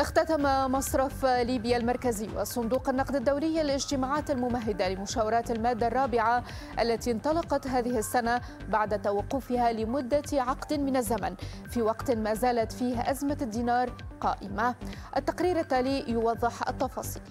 اختتم مصرف ليبيا المركزي وصندوق النقد الدولي الاجتماعات الممهدة لمشاورات المادة الرابعة التي انطلقت هذه السنة بعد توقفها لمدة عقد من الزمن في وقت ما زالت فيه أزمة الدينار قائمة التقرير التالي يوضح التفاصيل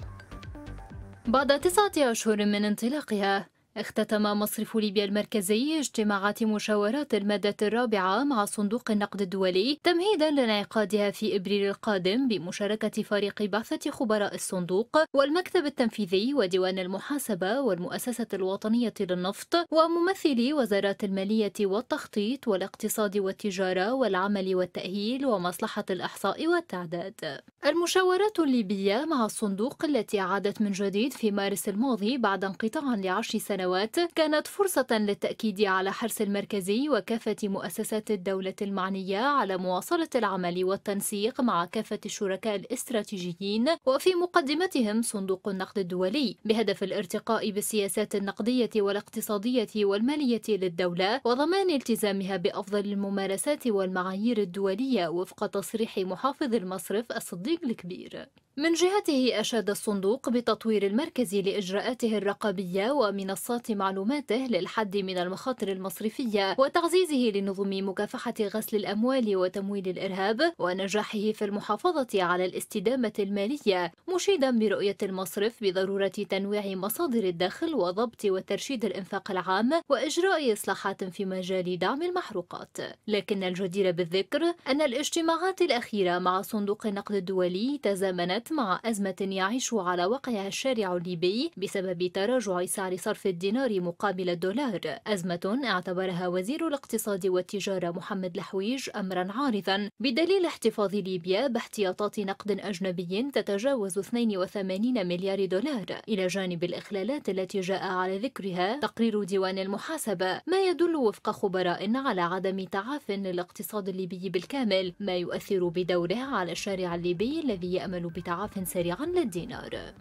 بعد تسعة أشهر من انطلاقها اختتم مصرف ليبيا المركزي اجتماعات مشاورات المادة الرابعة مع صندوق النقد الدولي تمهيدا لانعقادها في إبريل القادم بمشاركة فريق بعثة خبراء الصندوق والمكتب التنفيذي وديوان المحاسبة والمؤسسة الوطنية للنفط وممثلي وزارات المالية والتخطيط والاقتصاد والتجارة والعمل والتأهيل ومصلحة الإحصاء والتعداد المشاورات الليبية مع الصندوق التي عادت من جديد في مارس الماضي بعد انقطاع لعشر سنوات السنوات كانت فرصة للتأكيد على حرص المركزي وكافة مؤسسات الدولة المعنية على مواصلة العمل والتنسيق مع كافة الشركاء الاستراتيجيين وفي مقدمتهم صندوق النقد الدولي بهدف الارتقاء بالسياسات النقدية والاقتصادية والمالية للدولة وضمان التزامها بأفضل الممارسات والمعايير الدولية وفق تصريح محافظ المصرف الصديق الكبير من جهته أشاد الصندوق بتطوير المركز لإجراءاته الرقابية ومنصات معلوماته للحد من المخاطر المصرفية وتعزيزه لنظم مكافحة غسل الأموال وتمويل الإرهاب ونجاحه في المحافظة على الاستدامة المالية مشيدا برؤية المصرف بضرورة تنويع مصادر الدخل وضبط وترشيد الإنفاق العام وإجراء إصلاحات في مجال دعم المحروقات لكن الجدير بالذكر أن الاجتماعات الأخيرة مع صندوق النقد الدولي تزامنت مع أزمة يعيش على وقعها الشارع الليبي بسبب تراجع سعر صرف الدينار مقابل الدولار أزمة اعتبرها وزير الاقتصاد والتجارة محمد الحويج أمرا عارضا بدليل احتفاظ ليبيا باحتياطات نقد أجنبي تتجاوز 82 مليار دولار إلى جانب الإخلالات التي جاء على ذكرها تقرير ديوان المحاسبة ما يدل وفق خبراء على عدم تعاف للاقتصاد الليبي بالكامل ما يؤثر بدوره على الشارع الليبي الذي يأمل بتعافي سريعا للدينار